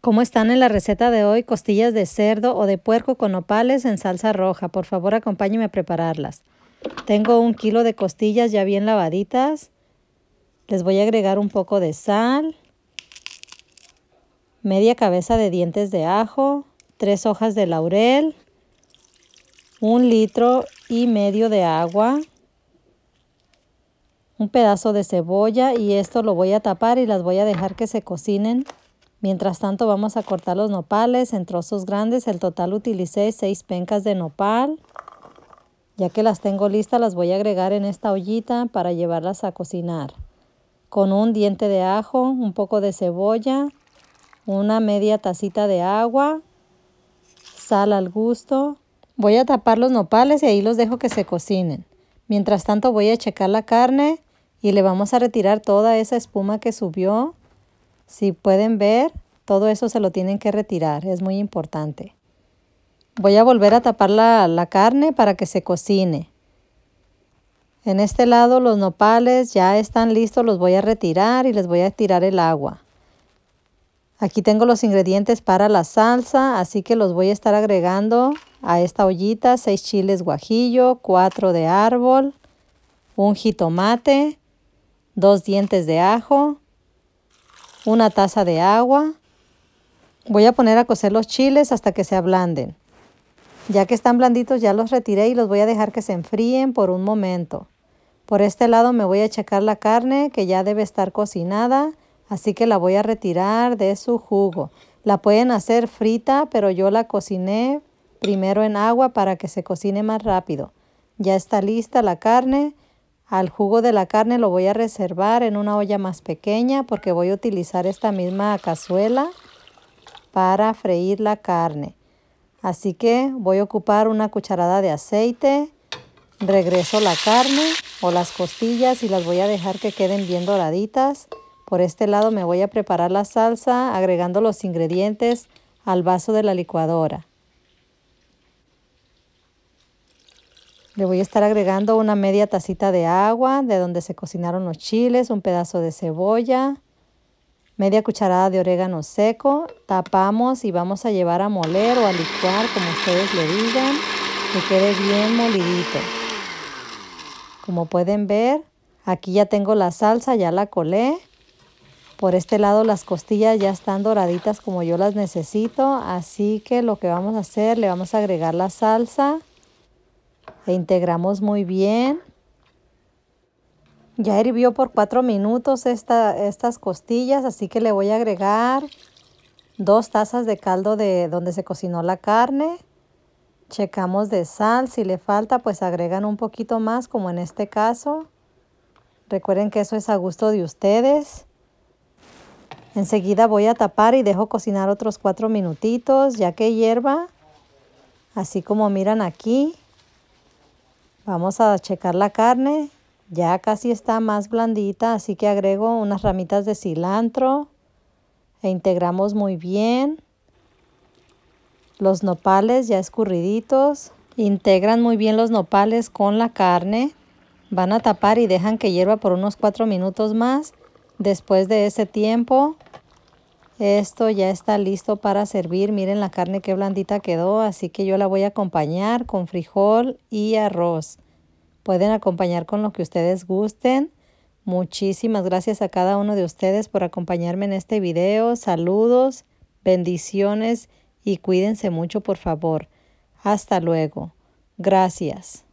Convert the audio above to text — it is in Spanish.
¿Cómo están en la receta de hoy costillas de cerdo o de puerco con opales en salsa roja? Por favor, acompáñenme a prepararlas. Tengo un kilo de costillas ya bien lavaditas. Les voy a agregar un poco de sal, media cabeza de dientes de ajo, tres hojas de laurel, un litro y medio de agua, un pedazo de cebolla y esto lo voy a tapar y las voy a dejar que se cocinen Mientras tanto vamos a cortar los nopales en trozos grandes. El total utilicé 6 pencas de nopal. Ya que las tengo listas las voy a agregar en esta ollita para llevarlas a cocinar. Con un diente de ajo, un poco de cebolla, una media tacita de agua, sal al gusto. Voy a tapar los nopales y ahí los dejo que se cocinen. Mientras tanto voy a checar la carne y le vamos a retirar toda esa espuma que subió. Si pueden ver, todo eso se lo tienen que retirar, es muy importante. Voy a volver a tapar la, carne para que se cocine. En este lado los nopales ya están listos, los voy a retirar y les voy a tirar el agua. Aquí tengo los ingredientes para la salsa, así que los voy a estar agregando a esta ollita. 6 chiles guajillo, 4 de árbol, un jitomate, dos dientes de ajo, una taza de agua. Voy a poner a cocer los chiles hasta que se ablanden. Ya que están blanditos ya los retiré y los voy a dejar que se enfríen por un momento. Por este lado me voy a checar la carne que ya debe estar cocinada, así que la voy a retirar de su jugo. La pueden hacer frita, pero yo la cociné primero en agua para que se cocine más rápido. Ya está lista la carne. Al jugo de la carne lo voy a reservar en una olla más pequeña porque voy a utilizar esta misma cazuela para freír la carne. Así que voy a ocupar una cucharada de aceite, regreso la carne o las costillas y las voy a dejar que queden bien doraditas. Por este lado me voy a preparar la salsa agregando los ingredientes al vaso de la licuadora. Le voy a estar agregando una media tacita de agua de donde se cocinaron los chiles, un pedazo de cebolla, media cucharada de orégano seco, tapamos y vamos a llevar a moler o a licuar, como ustedes le digan, que quede bien molidito. Como pueden ver, aquí ya tengo la salsa, ya la colé. Por este lado las costillas ya están doraditas como yo las necesito, así que lo que vamos a hacer, le vamos a agregar la salsa e integramos muy bien. Ya hirvió por cuatro minutos estas costillas, así que le voy a agregar dos tazas de caldo de donde se cocinó la carne. Checamos de sal, si le falta pues agregan un poquito más como en este caso. Recuerden que eso es a gusto de ustedes. Enseguida voy a tapar y dejo cocinar otros cuatro minutitos ya que hierva. Así como miran aquí. Vamos a checar la carne. Ya casi está más blandita, así que agrego unas ramitas de cilantro e integramos muy bien. Los nopales ya escurriditos. Integran muy bien los nopales con la carne. Van a tapar y dejan que hierva por unos 4 minutos más. Después de ese tiempo esto ya está listo para servir. Miren la carne que blandita quedó, así que yo la voy a acompañar con frijol y arroz. Pueden acompañar con lo que ustedes gusten. Muchísimas gracias a cada uno de ustedes por acompañarme en este video. Saludos, bendiciones y cuídense mucho por favor. Hasta luego. Gracias.